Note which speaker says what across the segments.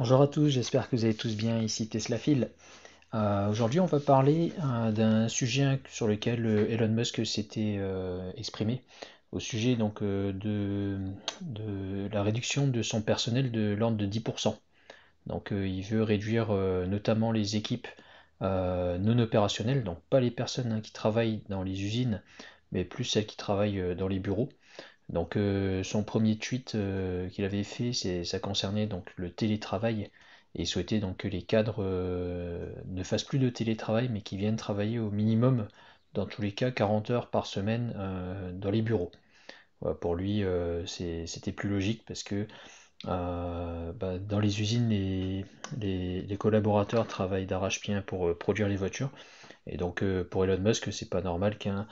Speaker 1: Bonjour à tous, j'espère que vous allez tous bien, ici Tesla Phil. Euh, aujourd'hui on va parler euh, d'un sujet sur lequel euh, Elon Musk s'était exprimé, au sujet donc de, la réduction de son personnel de l'ordre de 10%. Donc il veut réduire notamment les équipes non opérationnelles, donc pas les personnes hein, qui travaillent dans les usines, mais plus celles qui travaillent dans les bureaux. Donc euh, son premier tweet euh, qu'il avait fait, ça concernait donc le télétravail et souhaitait donc que les cadres euh, ne fassent plus de télétravail mais qu'ils viennent travailler au minimum, dans tous les cas 40 heures par semaine dans les bureaux. pour lui, c'était plus logique parce que bah, dans les usines, les, les collaborateurs travaillent d'arrache-pied pour produire les voitures. Et donc pour Elon Musk, c'est pas normal qu'un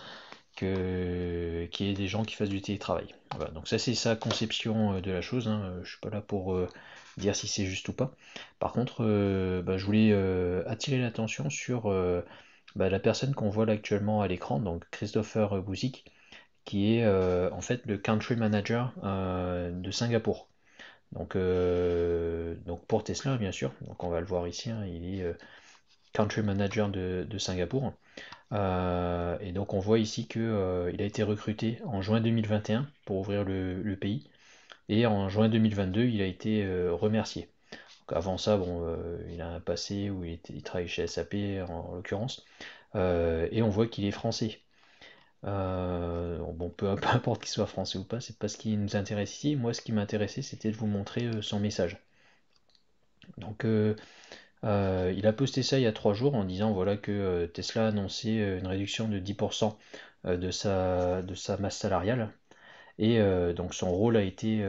Speaker 1: que est des gens qui fassent du télétravail. donc ça c'est sa conception euh, de la chose, hein. euh, Je ne suis pas là pour euh, dire si c'est juste ou pas. Par contre, bah, je voulais attirer l'attention sur bah, la personne qu'on voit actuellement à l'écran, donc Christopher Bouzik, qui est en fait le country manager de Singapour. Donc, pour Tesla bien sûr, donc on va le voir ici, hein. il est country manager de, Singapour. Euh, et donc on voit ici qu'il euh, a été recruté en juin 2021 pour ouvrir le, pays. Et en juin 2022, il a été euh, remercié. avant ça, bon, il a un passé où il, travaillait chez SAP en, l'occurrence. et on voit qu'il est français. bon, peu, importe qu'il soit français ou pas, c'est pas ce qui nous intéresse ici. Moi, ce qui m'intéressait, c'était de vous montrer son message. Donc, euh, il a posté ça il y a trois jours en disant voilà que euh, Tesla a annoncé euh, une réduction de 10% de sa, de sa masse salariale. Et donc son rôle a été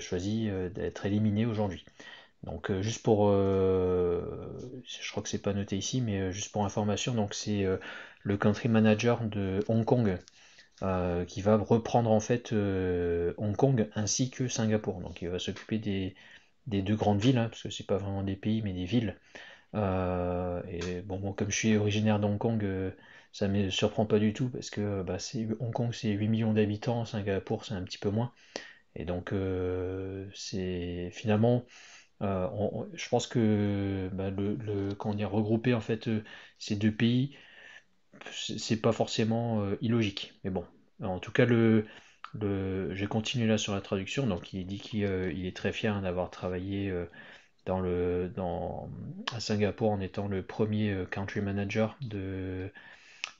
Speaker 1: choisi d'être éliminé aujourd'hui. Donc juste pour, je crois que c'est pas noté ici, mais juste pour information, donc c'est le country manager de Hong Kong qui va reprendre en fait Hong Kong ainsi que Singapour. Donc il va s'occuper des, des deux grandes villes, hein, parce que c'est pas vraiment des pays, mais des villes. Euh, et bon, comme je suis originaire d'Hong Kong, euh, ça me surprend pas du tout parce que bah, Hong Kong c'est 8 millions d'habitants, Singapour c'est un petit peu moins. Et donc euh, c'est finalement, je pense que bah, le, le, quand on est regrouper en fait ces deux pays, c'est pas forcément illogique. Mais bon, en tout cas le je continue là sur la traduction, donc il dit qu'il euh, est très fier d'avoir travaillé euh, dans le, à Singapour en étant le premier euh, country manager de,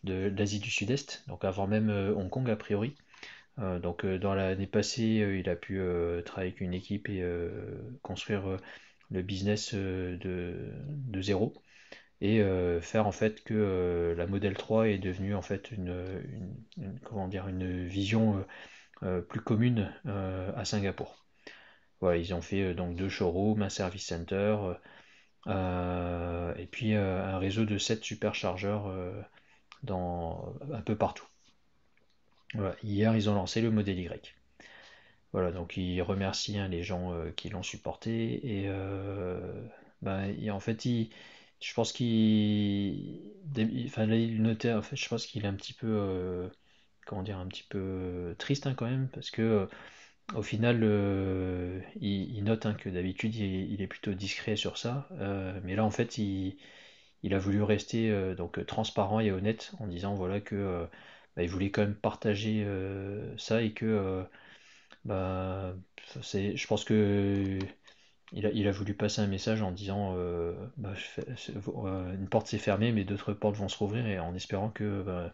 Speaker 1: l'Asie du Sud-Est, donc avant même Hong Kong a priori. donc dans l'année passée, il a pu travailler avec une équipe et construire le business de, zéro et faire en fait que la Model 3 est devenue en fait une, comment dire une vision euh, plus commune euh, à Singapour. Voilà, ils ont fait euh, donc deux showrooms, un service center et puis un réseau de 7 superchargeurs dans, un peu partout. hier, ils ont lancé le modèle Y. Voilà, donc ils remercient hein, les gens qui l'ont supporté. Et, ben, en fait, je pense qu'il. Enfin, il je pense qu'il est un petit peu comment dire, un petit peu euh, triste hein, quand même, parce que euh, au final, euh, il, note hein, que d'habitude, il, est plutôt discret sur ça. mais là, en fait, il, a voulu rester donc transparent et honnête en disant voilà que bah, il voulait quand même partager ça et que bah, c'est, je pense que il a, voulu passer un message en disant bah, une porte s'est fermée, mais d'autres portes vont se rouvrir et en espérant que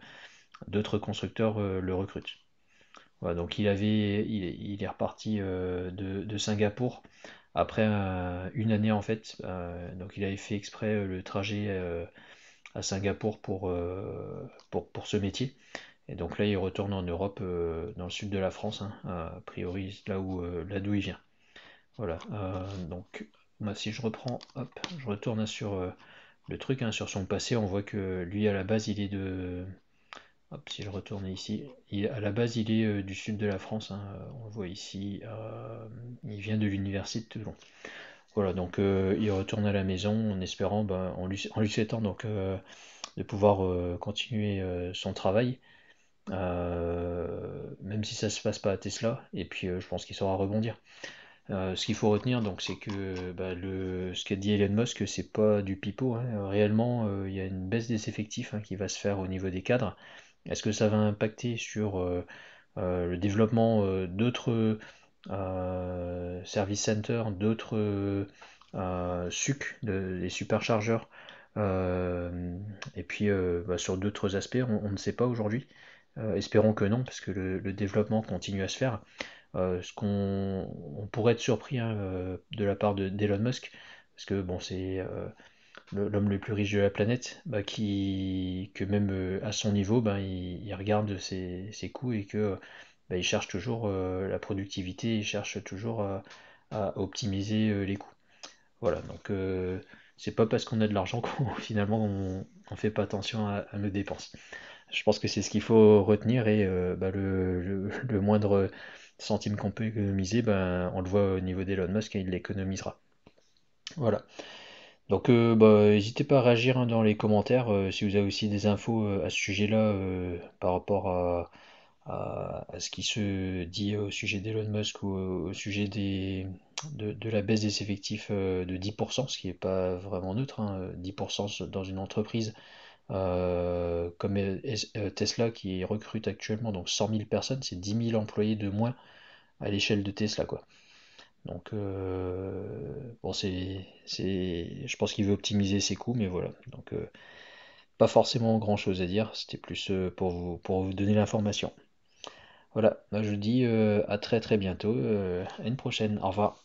Speaker 1: d'autres constructeurs euh, le recrutent. Voilà, donc il avait, il, est reparti euh, de, Singapour après euh, une année en fait. donc il avait fait exprès le trajet à Singapour pour, pour, pour, ce métier. Et donc là, il retourne en Europe, dans le sud de la France, a hein, priori là où là d'où il vient. Voilà. donc moi, bah, si je reprends, hop, je retourne sur le truc, hein, sur son passé, on voit que lui à la base, il est de si je retourne ici, à la base il est euh, du sud de la France, hein, euh, on le voit ici, euh, il vient de l'université de Toulon. Voilà, donc il retourne à la maison en espérant, ben, en, lui, souhaitant de pouvoir continuer son travail, même si ça ne se passe pas à Tesla, et puis je pense qu'il saura rebondir. ce qu'il faut retenir, donc, c'est que bah, ce qu'a dit Elon Musk, c'est pas du pipeau. Hein. Réellement, il y a une baisse des effectifs hein, qui va se faire au niveau des cadres. Est-ce que ça va impacter sur euh, euh, le développement euh, d'autres service centers, d'autres sucs, des superchargeurs Et puis bah, sur d'autres aspects, on, ne sait pas aujourd'hui. espérons que non, parce que le, développement continue à se faire. ce qu'on on pourrait être surpris hein, de la part d'Elon Musk, parce que bon, c'est l'homme le plus riche de la planète, bah, qui, que même euh, à son niveau, bah, il, regarde ses, ses, coûts et que euh, bah, il cherche toujours euh, la productivité, il cherche toujours à, optimiser les coûts. Voilà, donc c'est pas parce qu'on a de l'argent qu'on finalement on, fait pas attention à, nos dépenses. Je pense que c'est ce qu'il faut retenir et le, le, le, moindre centime qu'on peut économiser, on le voit au niveau d'Elon Musk et il l'économisera. Voilà. Donc euh, bah, n'hésitez pas à réagir hein, dans les commentaires euh, si vous avez aussi des infos euh, à ce sujet-là par rapport à, ce qui se dit au sujet d'Elon Musk ou au sujet de, la baisse des effectifs de 10%, ce qui n'est pas vraiment neutre, 10% hein, dans une entreprise comme Tesla qui recrute actuellement donc 100 000 personnes, c'est 10 000 employés de moins à l'échelle de Tesla. quoi. Donc, euh, bon, c'est, je pense qu'il veut optimiser ses coûts, mais voilà. Donc, euh, pas forcément grand chose à dire, c'était plus euh, pour vous, pour vous donner l'information. Voilà, bah, je vous dis à très très bientôt, à une prochaine, au revoir.